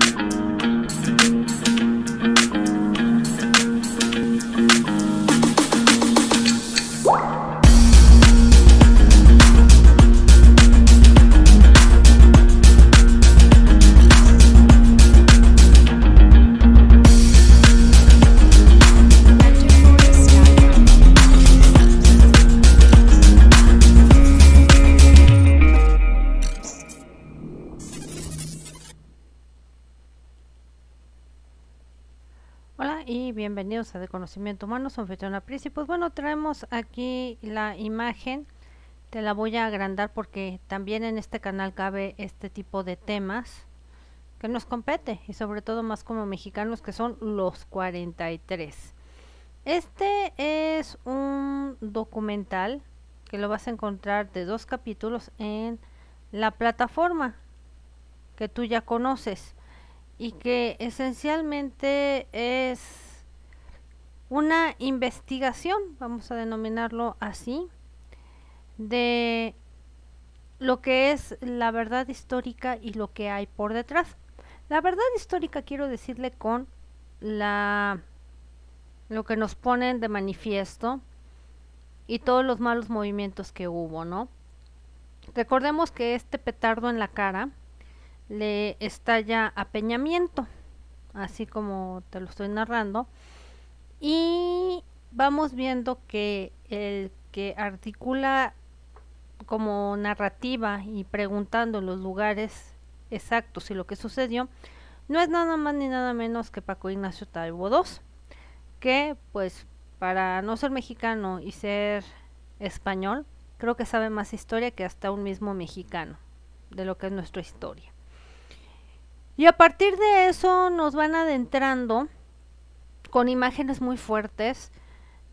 Thank you. De Conocimiento Humano, son Fetona Pris y pues bueno, traemos aquí la imagen, te la voy a agrandar porque también en este canal cabe este tipo de temas que nos compete y sobre todo más como mexicanos que son los 43. Este es un documental que lo vas a encontrar de dos capítulos en la plataforma que tú ya conoces y que esencialmente es una investigación, vamos a denominarlo así, de lo que es la verdad histórica y lo que hay por detrás. La verdad histórica quiero decirle con la lo que nos ponen de manifiesto y todos los malos movimientos que hubo, ¿no? Recordemos que este petardo en la cara le estalla a Peñamiento, así como te lo estoy narrando, y vamos viendo que el que articula como narrativa y preguntando los lugares exactos y lo que sucedió, no es nada más ni nada menos que Paco Ignacio Taibo II, que pues para no ser mexicano y ser español, creo que sabe más historia que hasta un mismo mexicano de lo que es nuestra historia. Y a partir de eso nos van adentrando con imágenes muy fuertes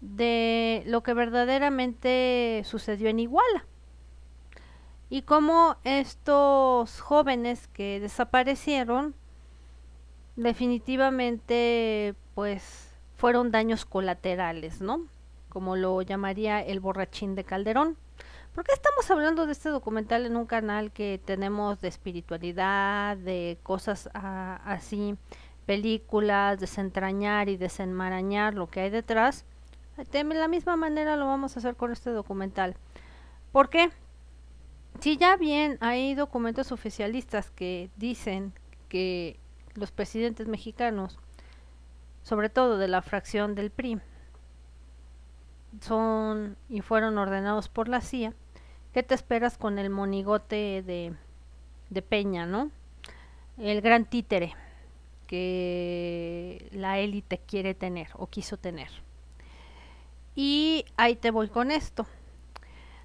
de lo que verdaderamente sucedió en Iguala y cómo estos jóvenes que desaparecieron definitivamente pues fueron daños colaterales, ¿no? Como lo llamaría el borrachín de Calderón. ¿Por qué estamos hablando de este documental en un canal que tenemos de espiritualidad, de cosas así películas, desentrañar y desenmarañar lo que hay detrás, de la misma manera lo vamos a hacer con este documental. ¿Por qué? Si ya bien hay documentos oficialistas que dicen que los presidentes mexicanos, sobre todo de la fracción del PRI, son y fueron ordenados por la CIA, ¿qué te esperas con el monigote de, de Peña, no? El gran títere que la élite quiere tener o quiso tener. Y ahí te voy con esto.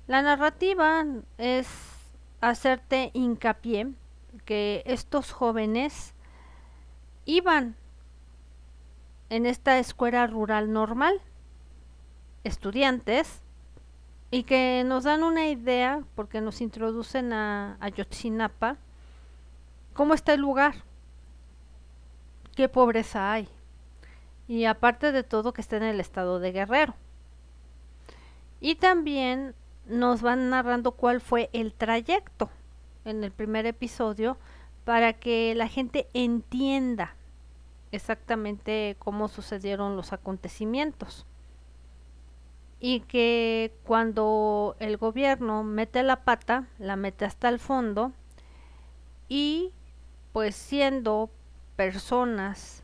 La narrativa es hacerte hincapié que estos jóvenes iban en esta escuela rural normal, estudiantes, y que nos dan una idea, porque nos introducen a, a Yotzinapa, cómo está el lugar, qué pobreza hay. Y aparte de todo que está en el estado de Guerrero. Y también nos van narrando cuál fue el trayecto en el primer episodio para que la gente entienda exactamente cómo sucedieron los acontecimientos. Y que cuando el gobierno mete la pata, la mete hasta el fondo y pues siendo personas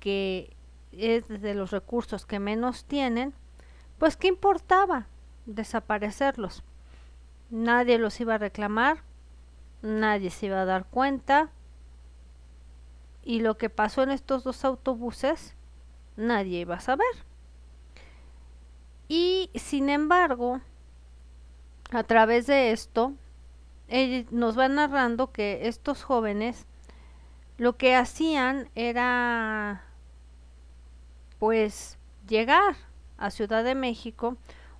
que es de los recursos que menos tienen, pues qué importaba desaparecerlos. Nadie los iba a reclamar, nadie se iba a dar cuenta. Y lo que pasó en estos dos autobuses, nadie iba a saber. Y sin embargo, a través de esto, eh, nos va narrando que estos jóvenes lo que hacían era pues llegar a Ciudad de México,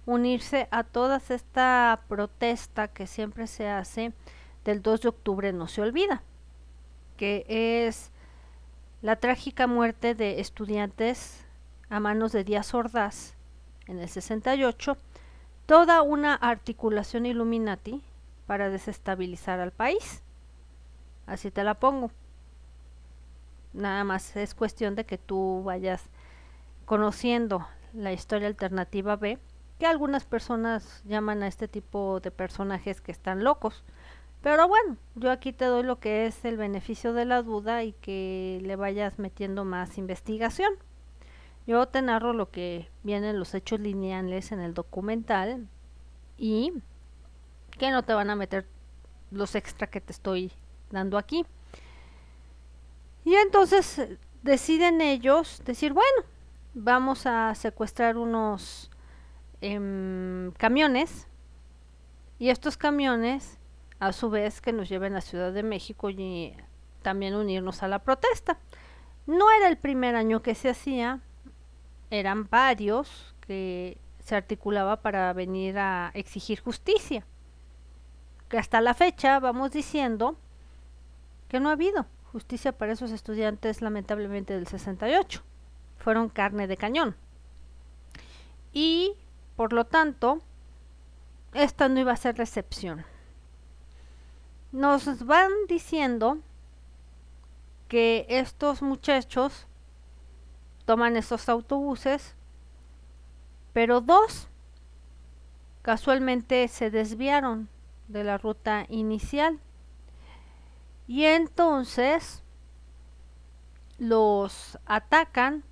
unirse a toda esta protesta que siempre se hace del 2 de octubre no se olvida, que es la trágica muerte de estudiantes a manos de Díaz Ordaz en el 68, toda una articulación Illuminati para desestabilizar al país. Así te la pongo. Nada más es cuestión de que tú vayas conociendo la historia alternativa B, que algunas personas llaman a este tipo de personajes que están locos. Pero bueno, yo aquí te doy lo que es el beneficio de la duda y que le vayas metiendo más investigación. Yo te narro lo que vienen los hechos lineales en el documental y que no te van a meter los extra que te estoy dando aquí. Y entonces eh, deciden ellos decir, bueno, vamos a secuestrar unos em, camiones y estos camiones a su vez que nos lleven a la Ciudad de México y también unirnos a la protesta. No era el primer año que se hacía, eran varios que se articulaba para venir a exigir justicia. Que hasta la fecha vamos diciendo que no ha habido justicia para esos estudiantes lamentablemente del 68. Fueron carne de cañón. Y, por lo tanto, esta no iba a ser recepción. Nos van diciendo que estos muchachos toman esos autobuses, pero dos casualmente se desviaron de la ruta inicial y entonces los atacan,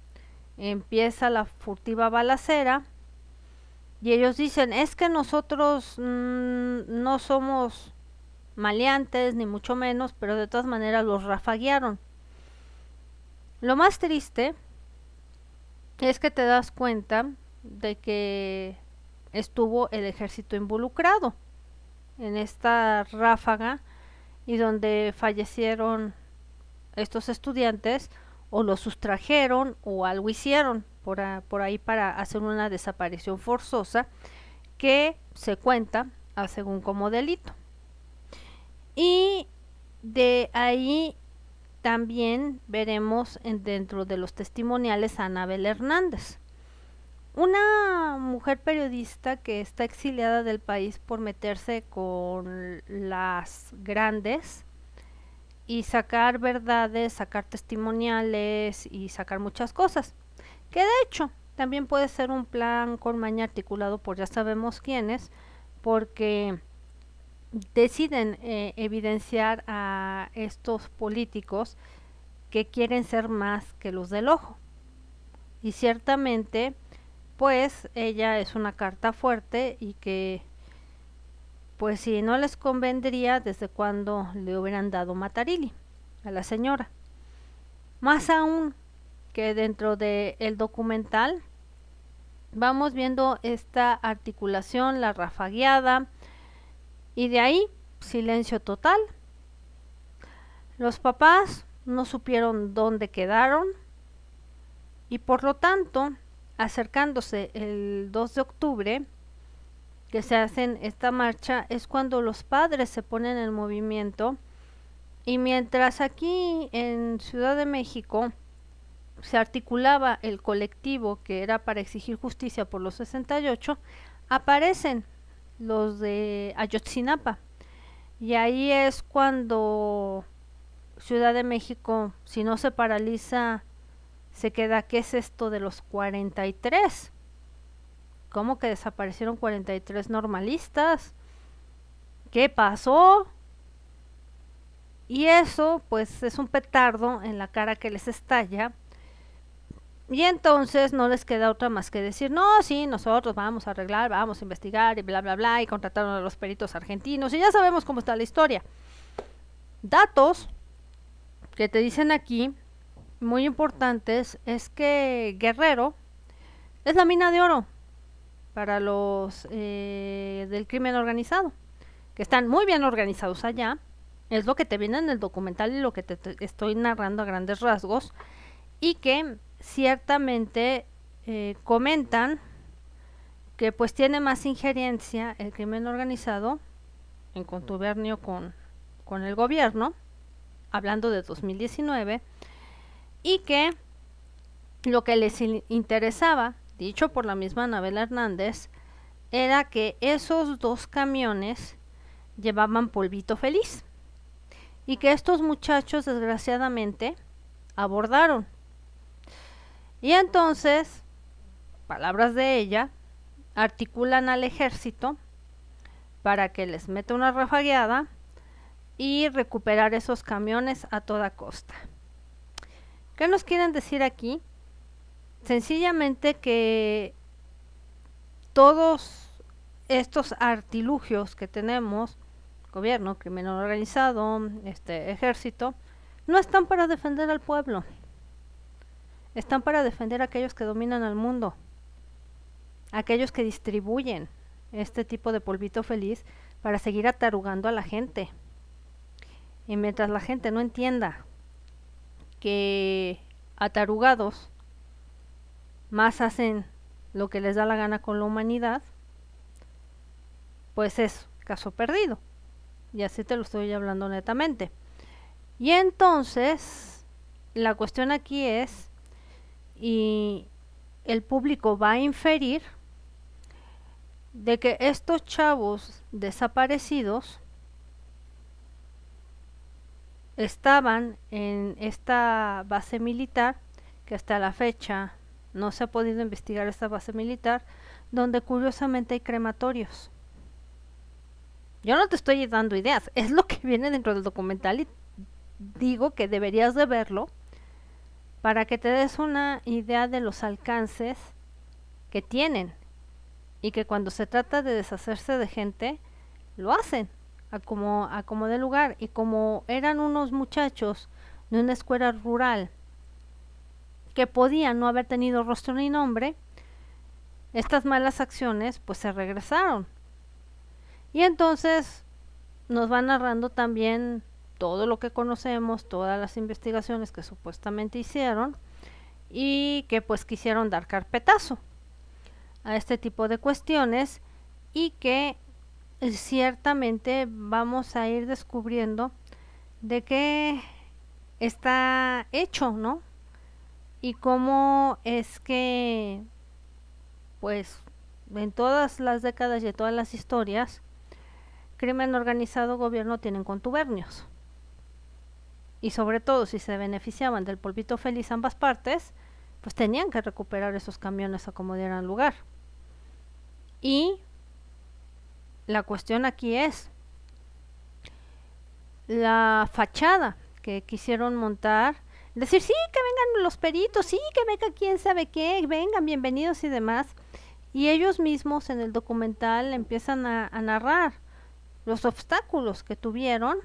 empieza la furtiva balacera y ellos dicen, es que nosotros mm, no somos maleantes ni mucho menos, pero de todas maneras los rafaguearon. Lo más triste es que te das cuenta de que estuvo el ejército involucrado en esta ráfaga y donde fallecieron estos estudiantes o los sustrajeron o algo hicieron por, ahí para hacer una desaparición forzosa que se cuenta ah, según como delito. Y de ahí también veremos en, dentro de los testimoniales a Anabel Hernández una mujer periodista que está exiliada del país por meterse con las grandes y sacar verdades, sacar testimoniales y sacar muchas cosas. Que de hecho también puede ser un plan con maña articulado por ya sabemos quiénes, porque deciden eh, evidenciar a estos políticos que quieren ser más que los del ojo. Y ciertamente pues ella es una carta fuerte y que pues si no les convendría desde cuando le hubieran dado Matarili a la señora. Más aún que dentro del el documental vamos viendo esta articulación, la rafagueada y de ahí silencio total. Los papás no supieron dónde quedaron y por lo tanto acercándose el 2 de octubre, que se hacen esta marcha, es cuando los padres se ponen en movimiento. Y mientras aquí en Ciudad de México se articulaba el colectivo que era para exigir justicia por los 68, aparecen los de Ayotzinapa. Y ahí es cuando Ciudad de México, si no se paraliza se queda, ¿qué es esto de los 43? ¿Cómo que desaparecieron 43 normalistas? ¿Qué pasó? Y eso pues es un petardo en la cara que les estalla. Y entonces no les queda otra más que decir, no, sí, nosotros vamos a arreglar, vamos a investigar y bla, bla, bla, y contrataron a los peritos argentinos y ya sabemos cómo está la historia. Datos que te dicen aquí muy importantes es que Guerrero es la mina de oro para los eh, del crimen organizado, que están muy bien organizados allá. Es lo que te viene en el documental y lo que te, estoy narrando a grandes rasgos. Y que ciertamente eh, comentan que pues tiene más injerencia el crimen organizado en contubernio con, con el gobierno, hablando de 2019 y que lo que les interesaba, dicho por la misma Anabel Hernández, era que esos dos camiones llevaban polvito feliz y que estos muchachos desgraciadamente abordaron. Y entonces, palabras de ella, articulan al ejército para que les meta una rafagueada y recuperar esos camiones a toda costa. ¿Qué nos quieren decir aquí? Sencillamente que todos estos artilugios que tenemos, gobierno, crimen organizado, este ejército, no están para defender al pueblo. Están para defender a aquellos que dominan al mundo, aquellos que distribuyen este tipo de polvito feliz para seguir atarugando a la gente. Y mientras la gente no entienda que atarugados más hacen lo que les da la gana con la humanidad, pues es caso perdido. Y así te lo estoy hablando netamente. Y entonces, la cuestión aquí es, y el público va a inferir de que estos chavos desaparecidos estaban en esta base militar, que hasta la fecha no se ha podido investigar esta base militar, donde curiosamente hay crematorios. Yo no te estoy dando ideas, es lo que viene dentro del documental y digo que deberías de verlo para que te des una idea de los alcances que tienen y que cuando se trata de deshacerse de gente, lo hacen a como, de lugar. Y como eran unos muchachos de una escuela rural que podían no haber tenido rostro ni nombre, estas malas acciones pues se regresaron. Y entonces nos va narrando también todo lo que conocemos, todas las investigaciones que supuestamente hicieron y que pues quisieron dar carpetazo a este tipo de cuestiones y que eh, ciertamente vamos a ir descubriendo de qué está hecho, ¿no? Y cómo es que, pues, en todas las décadas y en todas las historias, crimen organizado, gobierno tienen contubernios. Y sobre todo, si se beneficiaban del polvito feliz ambas partes, pues tenían que recuperar esos camiones a como dieran lugar. Y la cuestión aquí es la fachada que quisieron montar. Decir, sí, que vengan los peritos, sí, que venga quién sabe qué, vengan, bienvenidos y demás. Y ellos mismos en el documental empiezan a, a narrar los obstáculos que tuvieron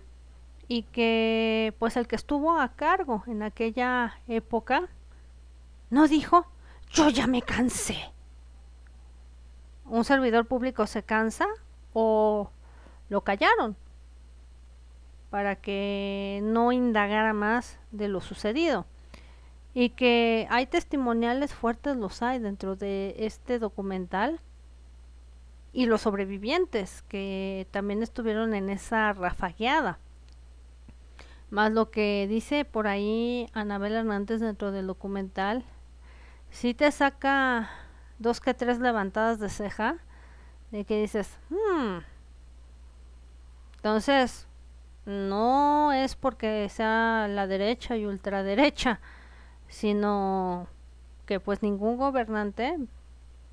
y que pues el que estuvo a cargo en aquella época no dijo, yo ya me cansé. Un servidor público se cansa o lo callaron para que no indagara más de lo sucedido. Y que hay testimoniales fuertes, los hay dentro de este documental. Y los sobrevivientes que también estuvieron en esa rafagueada. Más lo que dice por ahí Anabel Hernández dentro del documental, si te saca dos que tres levantadas de ceja, de que dices, hmm". entonces no es porque sea la derecha y ultraderecha, sino que pues ningún gobernante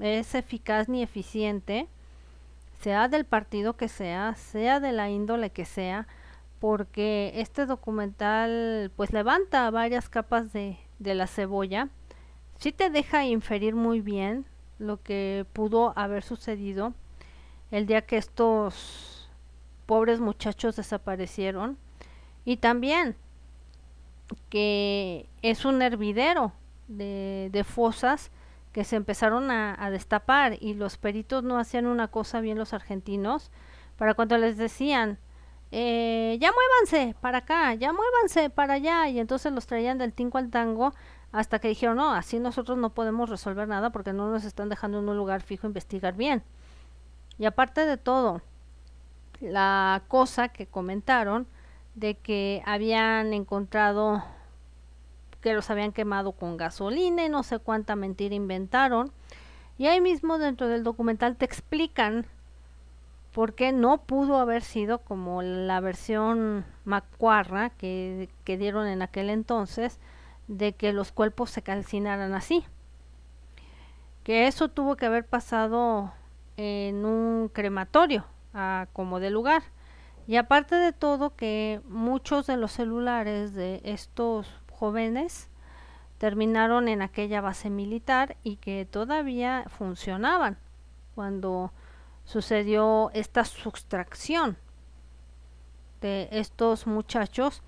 es eficaz ni eficiente, sea del partido que sea, sea de la índole que sea, porque este documental pues levanta varias capas de, de la cebolla, si te deja inferir muy bien lo que pudo haber sucedido, el día que estos pobres muchachos desaparecieron. Y también que es un hervidero de, fosas que se empezaron a, destapar y los peritos no hacían una cosa bien los argentinos para cuando les decían eh, ya muévanse para acá, ya muévanse para allá y entonces los traían del tinco al tango hasta que dijeron no, así nosotros no podemos resolver nada porque no nos están dejando en un lugar fijo investigar bien. Y aparte de todo, la cosa que comentaron de que habían encontrado que los habían quemado con gasolina y no sé cuánta mentira inventaron. Y ahí mismo dentro del documental te explican por qué no pudo haber sido como la versión macuarra que, que dieron en aquel entonces de que los cuerpos se calcinaran así. Que eso tuvo que haber pasado en un crematorio, como de lugar. Y aparte de todo que muchos de los celulares de estos jóvenes terminaron en aquella base militar y que todavía funcionaban cuando sucedió esta sustracción de estos muchachos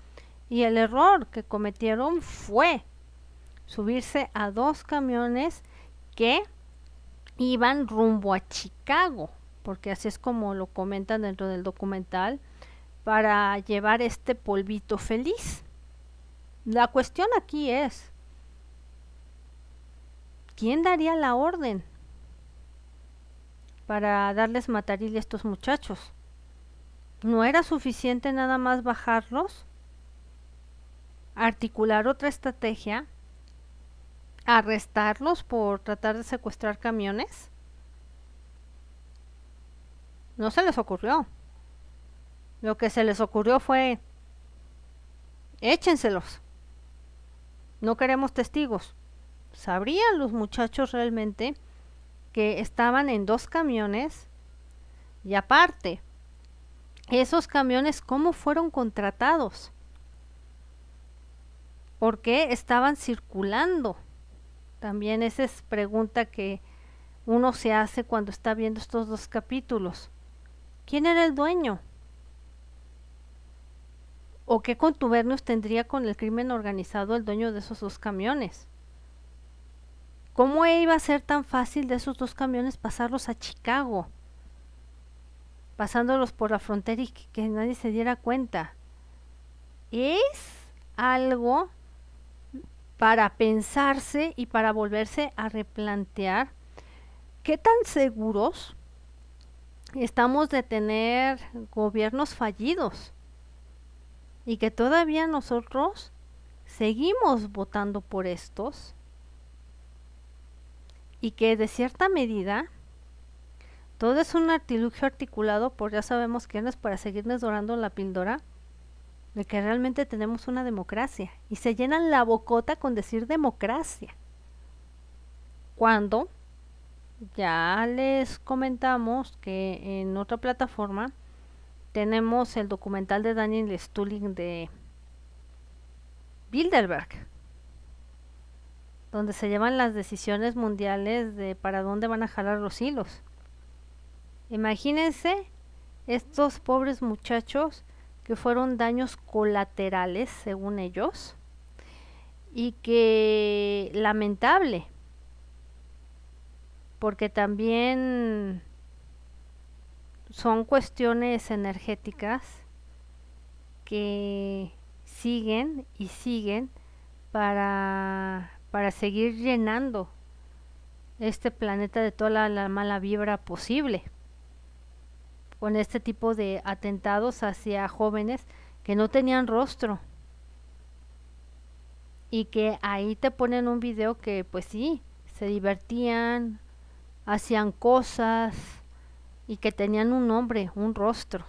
y el error que cometieron fue subirse a dos camiones que iban rumbo a Chicago, porque así es como lo comentan dentro del documental, para llevar este polvito feliz. La cuestión aquí es, ¿quién daría la orden para darles mataril a estos muchachos? ¿No era suficiente nada más bajarlos? ¿Articular otra estrategia? arrestarlos por tratar de secuestrar camiones? No se les ocurrió. Lo que se les ocurrió fue, échenselos. No queremos testigos. ¿Sabrían los muchachos realmente que estaban en dos camiones? Y aparte, esos camiones, ¿cómo fueron contratados? ¿Por qué estaban circulando? También esa es pregunta que uno se hace cuando está viendo estos dos capítulos. ¿Quién era el dueño? ¿O qué contubernios tendría con el crimen organizado el dueño de esos dos camiones? ¿Cómo iba a ser tan fácil de esos dos camiones pasarlos a Chicago? Pasándolos por la frontera y que, que nadie se diera cuenta. Es algo para pensarse y para volverse a replantear qué tan seguros estamos de tener gobiernos fallidos y que todavía nosotros seguimos votando por estos y que de cierta medida todo es un artilugio articulado por ya sabemos quiénes para seguirnos dorando la píldora de que realmente tenemos una democracia y se llenan la bocota con decir democracia. Cuando ya les comentamos que en otra plataforma tenemos el documental de Daniel Stulling de Bilderberg, donde se llevan las decisiones mundiales de para dónde van a jalar los hilos. Imagínense estos pobres muchachos que fueron daños colaterales, según ellos, y que lamentable, porque también son cuestiones energéticas que siguen y siguen para, seguir llenando este planeta de toda la, la mala vibra posible con este tipo de atentados hacia jóvenes que no tenían rostro y que ahí te ponen un video que pues sí, se divertían, hacían cosas y que tenían un nombre, un rostro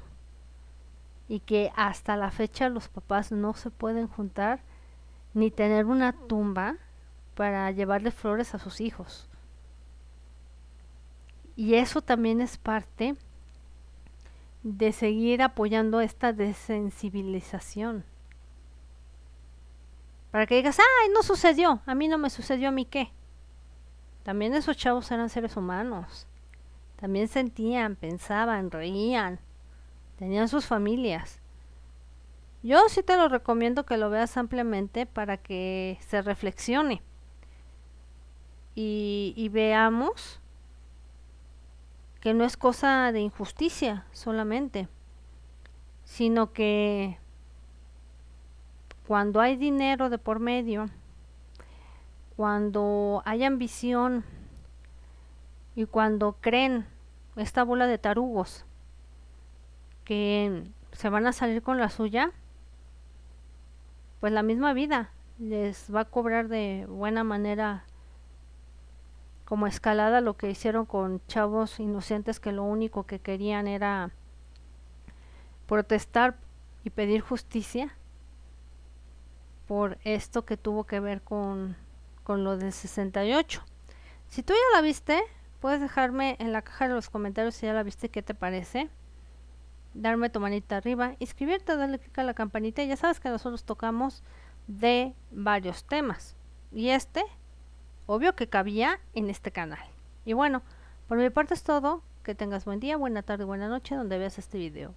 y que hasta la fecha los papás no se pueden juntar ni tener una tumba para llevarle flores a sus hijos. Y eso también es parte de seguir apoyando esta desensibilización. Para que digas, ay, no sucedió, a mí no me sucedió, a mí qué. También esos chavos eran seres humanos. También sentían, pensaban, reían. Tenían sus familias. Yo sí te lo recomiendo que lo veas ampliamente para que se reflexione. Y, y veamos que no es cosa de injusticia solamente, sino que cuando hay dinero de por medio, cuando hay ambición y cuando creen esta bola de tarugos que se van a salir con la suya, pues la misma vida les va a cobrar de buena manera como escalada lo que hicieron con chavos inocentes que lo único que querían era protestar y pedir justicia por esto que tuvo que ver con, con lo del 68. Si tú ya la viste, puedes dejarme en la caja de los comentarios si ya la viste, qué te parece. Darme tu manita arriba, inscribirte, darle clic a la campanita. Ya sabes que nosotros tocamos de varios temas. Y este obvio que cabía en este canal. Y bueno, por mi parte es todo. Que tengas buen día, buena tarde, buena noche, donde veas este video.